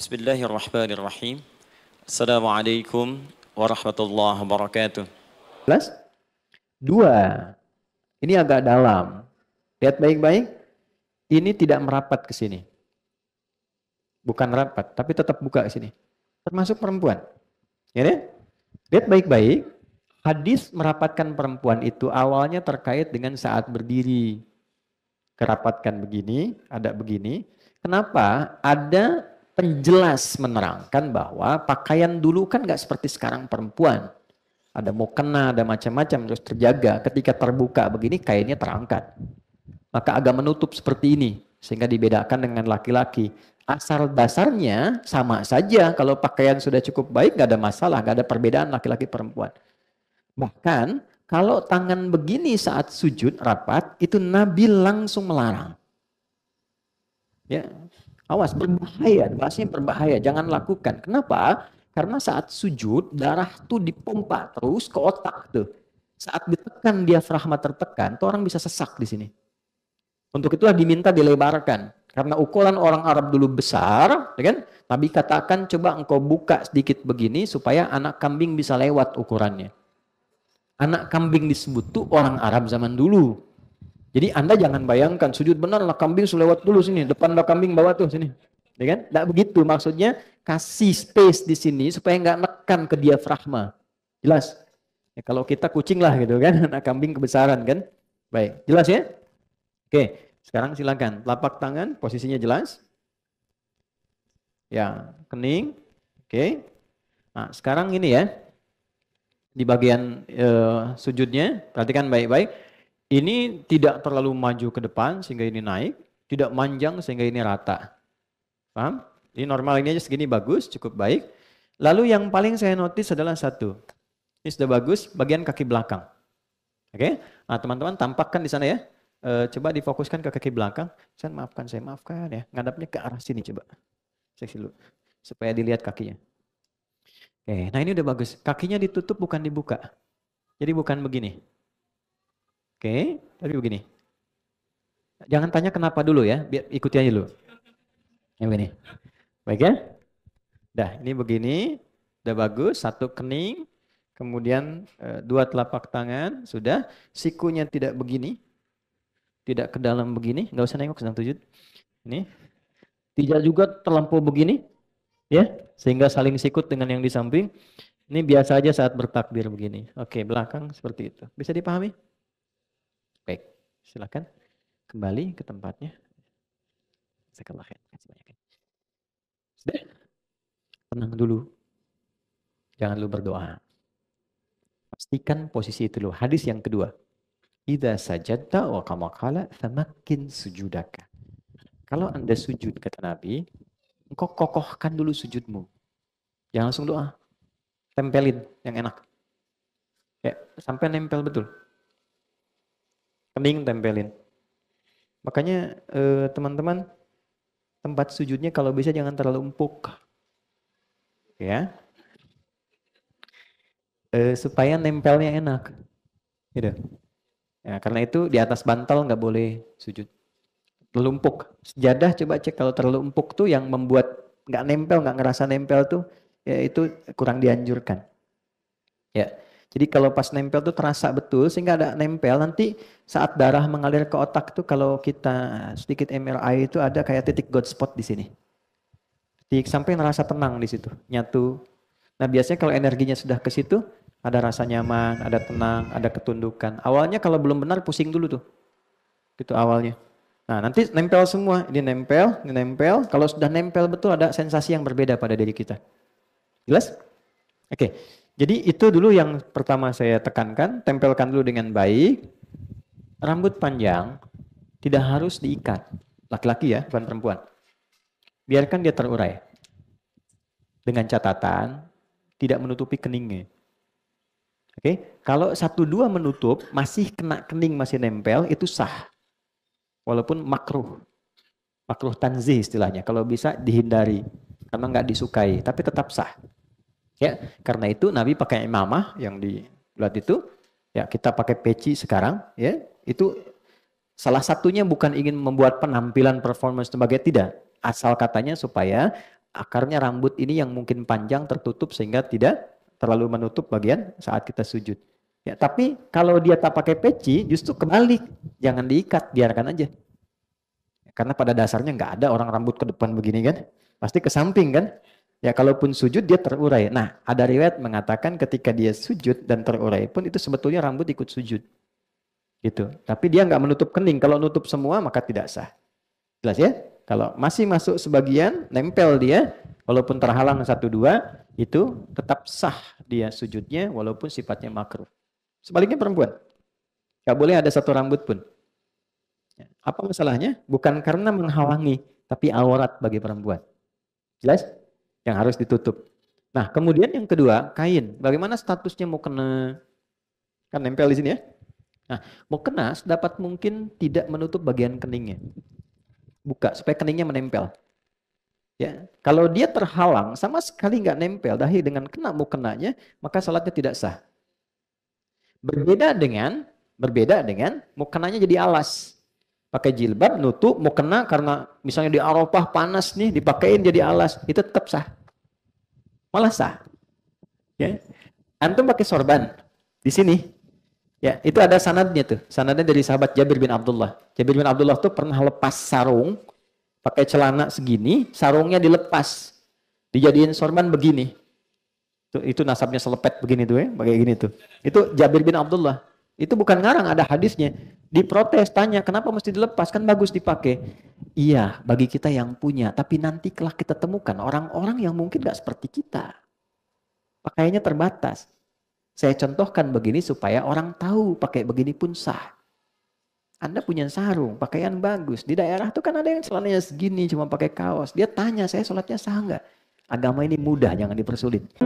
Bismillahirrahmanirrahim. Assalamualaikum warahmatullahi wabarakatuh. Plus? Dua. Ini agak dalam. Lihat baik-baik. Ini tidak merapat ke sini. Bukan rapat, tapi tetap buka ke sini. Termasuk perempuan. Ya, Lihat baik-baik. Hadis merapatkan perempuan itu awalnya terkait dengan saat berdiri. Kerapatkan begini, ada begini. Kenapa? Ada penjelas menerangkan bahwa pakaian dulu kan nggak seperti sekarang perempuan. Ada mukena, ada macam-macam terus terjaga. Ketika terbuka begini kainnya terangkat. Maka agak menutup seperti ini sehingga dibedakan dengan laki-laki. Asal dasarnya sama saja kalau pakaian sudah cukup baik nggak ada masalah, nggak ada perbedaan laki-laki perempuan. Bahkan kalau tangan begini saat sujud rapat itu Nabi langsung melarang. Ya, Awas, berbahaya. Bahasanya berbahaya. Jangan lakukan. Kenapa? Karena saat sujud, darah itu dipompa terus ke otak tuh. Saat ditekan diafragma tertekan, tuh orang bisa sesak di sini. Untuk itulah diminta dilebarkan. Karena ukuran orang Arab dulu besar, ya kan? Nabi katakan coba engkau buka sedikit begini supaya anak kambing bisa lewat ukurannya. Anak kambing disebut tuh orang Arab zaman dulu. Jadi Anda jangan bayangkan sujud benar lah kambing sudah lewat dulu sini, depan lah kambing bawah tuh sini. Ya kan? Enggak begitu maksudnya kasih space di sini supaya enggak nekan ke dia diafragma. Jelas? Ya, kalau kita kucing lah gitu kan, anak kambing kebesaran kan. Baik, jelas ya? Oke, sekarang silakan telapak tangan posisinya jelas. Ya, kening. Oke. Nah, sekarang ini ya. Di bagian e, sujudnya, perhatikan baik-baik ini tidak terlalu maju ke depan sehingga ini naik, tidak manjang sehingga ini rata. Paham? Ini normal ini aja segini bagus, cukup baik. Lalu yang paling saya notice adalah satu. Ini sudah bagus, bagian kaki belakang. Oke, okay? nah teman-teman tampakkan di sana ya. E, coba difokuskan ke kaki belakang. Saya maafkan, saya maafkan ya. Ngadapnya ke arah sini coba. Saya dulu. Supaya dilihat kakinya. Oke, okay. nah ini udah bagus. Kakinya ditutup bukan dibuka. Jadi bukan begini. Oke, tapi begini. Jangan tanya kenapa dulu ya, biar ikuti aja dulu. Ini begini. Baik ya? Dah, ini begini. Udah bagus, satu kening, kemudian e, dua telapak tangan, sudah. Sikunya tidak begini, tidak ke dalam begini, nggak usah nengok sedang tujuh. Ini. Tidak juga terlampau begini, ya, sehingga saling sikut dengan yang di samping. Ini biasa aja saat bertakbir begini. Oke, belakang seperti itu. Bisa dipahami? Baik, silakan kembali ke tempatnya. Sekolah ya, sebanyak banyak. Sudah, tenang dulu. Jangan lu berdoa. Pastikan posisi itu dulu. Hadis yang kedua. Ida sajadta wa kamakala semakin sujudaka. Kalau anda sujud kata Nabi, engkau kokohkan dulu sujudmu. Jangan langsung doa. Tempelin yang enak. Ya, sampai nempel betul kening tempelin. Makanya eh, teman-teman eh, tempat sujudnya kalau bisa jangan terlalu empuk. Ya. Eh, supaya nempelnya enak. Gitu. Ya, karena itu di atas bantal nggak boleh sujud. Terlalu empuk. Sejadah coba cek kalau terlalu empuk tuh yang membuat nggak nempel, nggak ngerasa nempel tuh ya itu kurang dianjurkan. Ya. Jadi kalau pas nempel tuh terasa betul sehingga ada nempel nanti saat darah mengalir ke otak tuh kalau kita sedikit MRI itu ada kayak titik God spot di sini. Titik sampai ngerasa tenang di situ, nyatu. Nah biasanya kalau energinya sudah ke situ ada rasa nyaman, ada tenang, ada ketundukan. Awalnya kalau belum benar pusing dulu tuh. Gitu awalnya. Nah, nanti nempel semua, ini nempel, ini nempel. Kalau sudah nempel betul ada sensasi yang berbeda pada diri kita. Jelas? Oke. Okay. Jadi itu dulu yang pertama saya tekankan, tempelkan dulu dengan baik. Rambut panjang tidak harus diikat. Laki-laki ya, bukan perempuan. Biarkan dia terurai. Dengan catatan, tidak menutupi keningnya. Oke, kalau satu dua menutup masih kena kening masih nempel itu sah, walaupun makruh, makruh tanzih istilahnya. Kalau bisa dihindari karena nggak disukai, tapi tetap sah. Ya, karena itu Nabi pakai imamah yang di bulat itu. Ya, kita pakai peci sekarang, ya. Itu salah satunya bukan ingin membuat penampilan performance sebagai tidak, asal katanya supaya akarnya rambut ini yang mungkin panjang tertutup sehingga tidak terlalu menutup bagian saat kita sujud. Ya, tapi kalau dia tak pakai peci, justru kembali jangan diikat, biarkan aja. Karena pada dasarnya nggak ada orang rambut ke depan begini kan, pasti ke samping kan. Ya kalaupun sujud dia terurai. Nah ada riwayat mengatakan ketika dia sujud dan terurai pun itu sebetulnya rambut ikut sujud. Gitu. Tapi dia nggak menutup kening. Kalau nutup semua maka tidak sah. Jelas ya? Kalau masih masuk sebagian, nempel dia, walaupun terhalang satu dua, itu tetap sah dia sujudnya walaupun sifatnya makruh. Sebaliknya perempuan. Gak boleh ada satu rambut pun. Ya, apa masalahnya? Bukan karena menghalangi, tapi aurat bagi perempuan. Jelas? yang harus ditutup. Nah, kemudian yang kedua, kain. Bagaimana statusnya mau kena? Kan nempel di sini ya. Nah, mau kena dapat mungkin tidak menutup bagian keningnya. Buka supaya keningnya menempel. Ya, kalau dia terhalang sama sekali nggak nempel dahi dengan kena mau kenanya, maka salatnya tidak sah. Berbeda dengan berbeda dengan mau kenanya jadi alas pakai jilbab nutup mau kena karena misalnya di Arafah panas nih dipakein jadi alas itu tetap sah malah sah ya antum pakai sorban di sini ya itu ada sanadnya tuh sanadnya dari sahabat Jabir bin Abdullah Jabir bin Abdullah tuh pernah lepas sarung pakai celana segini sarungnya dilepas dijadiin sorban begini itu, itu nasabnya selepet begini tuh ya pakai gini tuh itu Jabir bin Abdullah itu bukan ngarang, ada hadisnya. Diprotes, tanya, kenapa mesti dilepas? Kan bagus dipakai. Iya, bagi kita yang punya. Tapi nanti kelak kita temukan orang-orang yang mungkin gak seperti kita. Pakaiannya terbatas. Saya contohkan begini supaya orang tahu pakai begini pun sah. Anda punya sarung, pakaian bagus. Di daerah itu kan ada yang celananya segini, cuma pakai kaos. Dia tanya, saya sholatnya sah nggak? Agama ini mudah, jangan dipersulit.